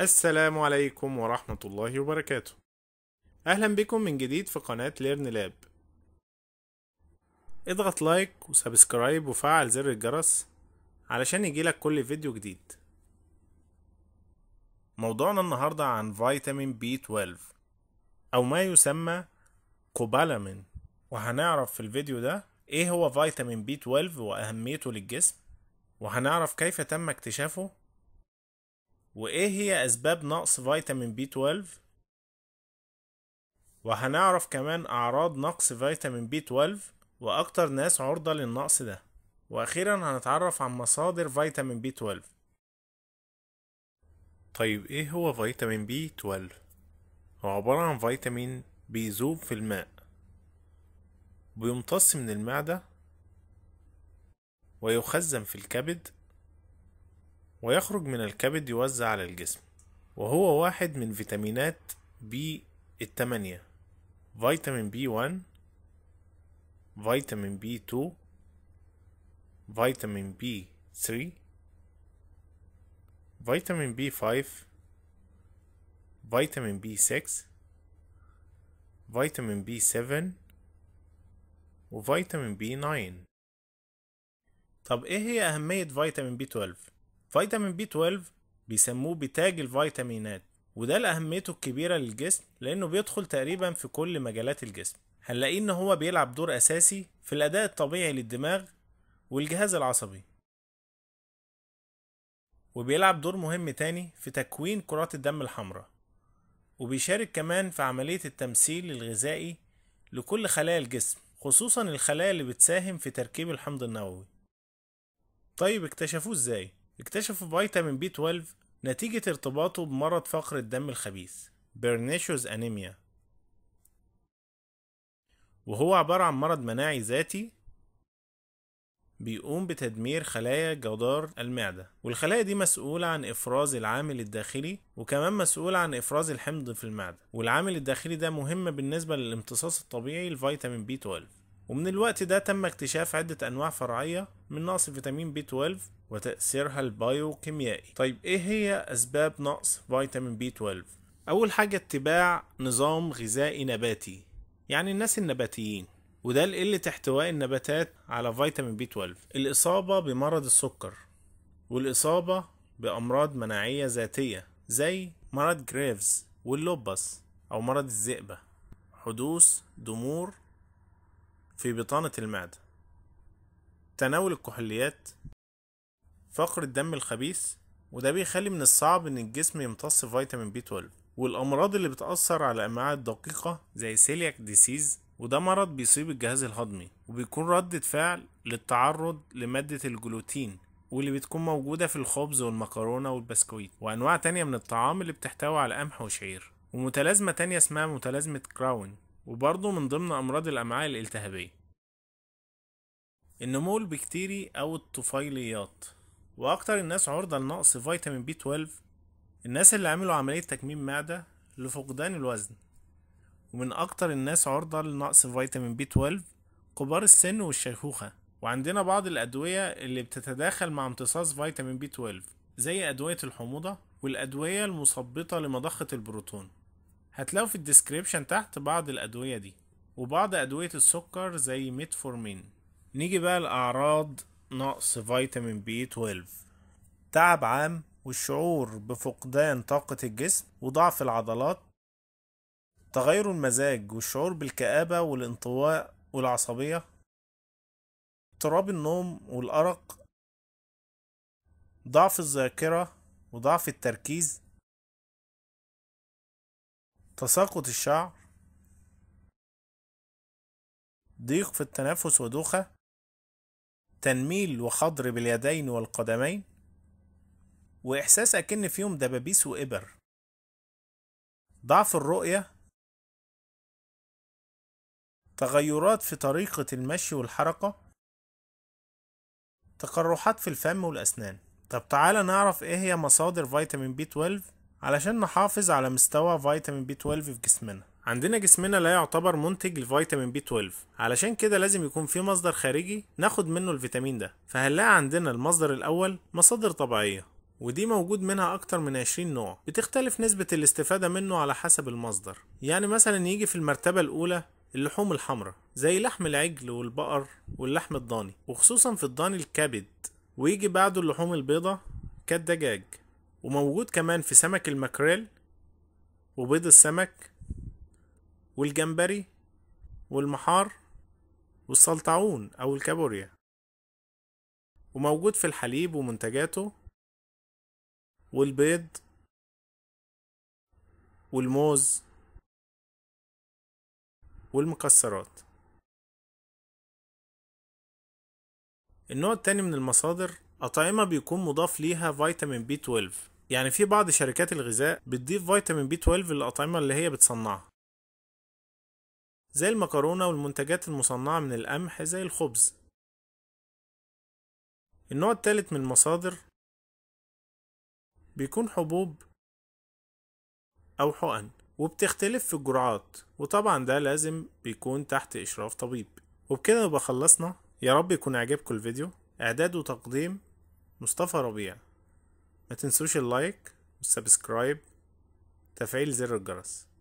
السلام عليكم ورحمة الله وبركاته أهلا بكم من جديد في قناة ليرن لاب اضغط لايك وسبسكرايب وفعل زر الجرس علشان يجيلك كل فيديو جديد موضوعنا النهاردة عن فيتامين بي 12 أو ما يسمى كوبالامين وهنعرف في الفيديو ده ايه هو فيتامين بي 12 واهميته للجسم وهنعرف كيف تم اكتشافه وإيه هي أسباب نقص فيتامين بي 12 وهنعرف كمان أعراض نقص فيتامين بي 12 وأكتر ناس عرضة للنقص ده وأخيرا هنتعرف عن مصادر فيتامين بي 12 طيب إيه هو فيتامين بي 12؟ هو عبارة عن فيتامين بيذوب في الماء بيمتص من المعدة ويخزن في الكبد ويخرج من الكبد يوزع على الجسم وهو واحد من فيتامينات بي التمانية فيتامين بي 1 فيتامين بي 2 فيتامين بي 3 فيتامين بي 5 فيتامين بي 6 فيتامين بي 7 وفيتامين بي 9 طب ايه هي اهمية فيتامين بي 12 فيتامين بي 12 بيسموه بتاج الفيتامينات وده لأهميته الكبيرة للجسم لأنه بيدخل تقريبا في كل مجالات الجسم هنلاقيه إن هو بيلعب دور أساسي في الأداء الطبيعي للدماغ والجهاز العصبي وبيلعب دور مهم تاني في تكوين كرات الدم الحمراء وبيشارك كمان في عملية التمثيل الغذائي لكل خلايا الجسم خصوصا الخلايا اللي بتساهم في تركيب الحمض النووي طيب اكتشفوه ازاي؟ اكتشفوا فيتامين بي 12 نتيجة ارتباطه بمرض فقر الدم الخبيث بيرنيشوز أنيميا وهو عبارة عن مرض مناعي ذاتي بيقوم بتدمير خلايا جدار المعدة والخلايا دي مسؤولة عن إفراز العامل الداخلي وكمان مسؤولة عن إفراز الحمض في المعدة والعامل الداخلي ده مهم بالنسبة للامتصاص الطبيعي لفيتامين بي 12 ومن الوقت ده تم اكتشاف عدة أنواع فرعية من نقص فيتامين بي 12 وتأثيرها البيوكيميائي طيب ايه هي اسباب نقص فيتامين بي 12 اول حاجة اتباع نظام غذائي نباتي يعني الناس النباتيين وده لقلة احتواء النباتات على فيتامين بي 12 الإصابة بمرض السكر والإصابة بأمراض مناعية ذاتية زي مرض جريفز واللوبس أو مرض الذئبة حدوث دمور في بطانة المعدة تناول الكحوليات فقر الدم الخبيث وده بيخلي من الصعب ان الجسم يمتص فيتامين بي 12 والامراض اللي بتاثر على الامعاء الدقيقه زي سيلياك ديسيز وده مرض بيصيب الجهاز الهضمي وبيكون ردة فعل للتعرض لمادة الجلوتين واللي بتكون موجودة في الخبز والمكرونة والبسكويت وأنواع تانية من الطعام اللي بتحتوي على قمح وشعير ومتلازمة تانية اسمها متلازمة كراون وبرضه من ضمن أمراض الأمعاء الالتهابية النمو البكتيري أو الطفيليات وأكتر الناس عرضة لنقص فيتامين بي 12 الناس اللي عملوا عملية تكميم معدة لفقدان الوزن ومن أكتر الناس عرضة لنقص فيتامين بي 12 كبار السن والشيخوخة وعندنا بعض الأدوية اللي بتتداخل مع امتصاص فيتامين بي 12 زي أدوية الحموضة والأدوية المثبطة لمضخة البروتون هتلاقوا في الديسكريبشن تحت بعض الأدوية دي وبعض أدوية السكر زي ميتفورمين نيجي بقى لأعراض نقص فيتامين بي 12 تعب عام والشعور بفقدان طاقة الجسم وضعف العضلات تغير المزاج والشعور بالكآبة والانطواء والعصبية اضطراب النوم والأرق ضعف الذاكرة وضعف التركيز تساقط الشعر ضيق في التنفس ودوخة تنميل وخضر باليدين والقدمين وإحساس أكن فيهم دبابيس وإبر ضعف الرؤية تغيرات في طريقة المشي والحركة تقرحات في الفم والأسنان طب تعالى نعرف إيه هي مصادر فيتامين بي 12 علشان نحافظ على مستوى فيتامين بي 12 في جسمنا عندنا جسمنا لا يعتبر منتج لفيتامين بي 12 علشان كده لازم يكون في مصدر خارجي ناخد منه الفيتامين ده فهنلاقي عندنا المصدر الاول مصادر طبيعيه ودي موجود منها أكتر من 20 نوع بتختلف نسبة الاستفادة منه على حسب المصدر يعني مثلا يجي في المرتبة الأولى اللحوم الحمراء زي لحم العجل والبقر واللحم الضاني وخصوصا في الضاني الكبد ويجي بعده اللحوم البيضاء كالدجاج وموجود كمان في سمك المكريل وبيض السمك والجمبري والمحار والسلطعون أو الكابوريا وموجود في الحليب ومنتجاته والبيض والموز والمكسرات النوع التاني من المصادر أطعمة بيكون مضاف ليها فيتامين بي 12 يعني في بعض شركات الغذاء بتضيف فيتامين بي 12 للأطعمة اللي هي بتصنعها زي المكرونة والمنتجات المصنعة من القمح زي الخبز النوع التالت من المصادر بيكون حبوب أو حقن وبتختلف في الجرعات وطبعا ده لازم بيكون تحت إشراف طبيب وبكده نبقى خلصنا يا رب يكون عجبكم الفيديو إعداد وتقديم مصطفى ربيع ما تنسوش اللايك والسبسكرايب تفعيل زر الجرس